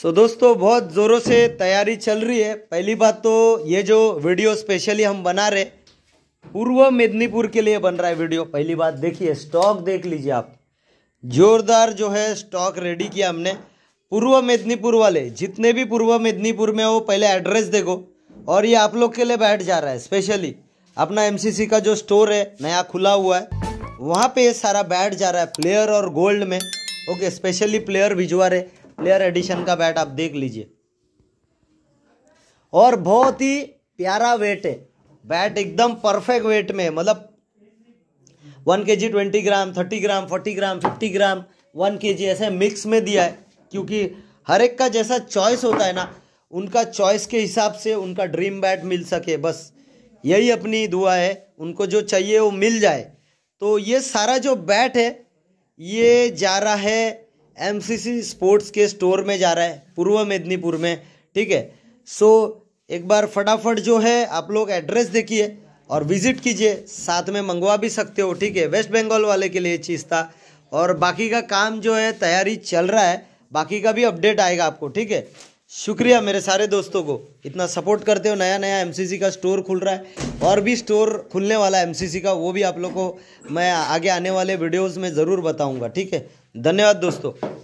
सो so, दोस्तों बहुत ज़ोरों से तैयारी चल रही है पहली बात तो ये जो वीडियो स्पेशली हम बना रहे पूर्व मेदनीपुर के लिए बन रहा है वीडियो पहली बात देखिए स्टॉक देख लीजिए आप जोरदार जो है स्टॉक रेडी किया हमने पूर्व मेदिनीपुर वाले जितने भी पूर्व मेदनीपुर में हो पहले एड्रेस देखो और ये आप लोग के लिए बैठ जा रहा है स्पेशली अपना एम का जो स्टोर है नया खुला हुआ है वहाँ पर ये सारा बैठ जा रहा है प्लेयर और गोल्ड में ओके स्पेशली प्लेयर भिजवा रहे प्लेयर एडिशन का बैट आप देख लीजिए और बहुत ही प्यारा वेट है बैट एकदम परफेक्ट वेट में मतलब one k g twenty gram thirty gram forty gram fifty gram one k g ऐसे मिक्स में दिया है क्योंकि हर एक का जैसा चॉइस होता है ना उनका चॉइस के हिसाब से उनका ड्रीम बैट मिल सके बस यही अपनी दुआ है उनको जो चाहिए वो मिल जाए तो ये सारा जो बैट है ये जा रहा है एमसीसी स्पोर्ट्स के स्टोर में जा रहा है पूर्व मेदिनीपुर में ठीक है सो एक बार फटाफट जो है आप लोग एड्रेस देखिए और विजिट कीजिए साथ में मंगवा भी सकते हो ठीक है वेस्ट बंगाल वाले के लिए चीज़ था और बाकी का काम जो है तैयारी चल रहा है बाकी का भी अपडेट आएगा आपको ठीक है शुक्रिया मेरे सारे दोस्तों को इतना सपोर्ट करते हो नया नया एमसीसी का स्टोर खुल रहा है और भी स्टोर खुलने वाला है एम का वो भी आप लोग को मैं आगे आने वाले वीडियोज़ में ज़रूर बताऊंगा ठीक है धन्यवाद दोस्तों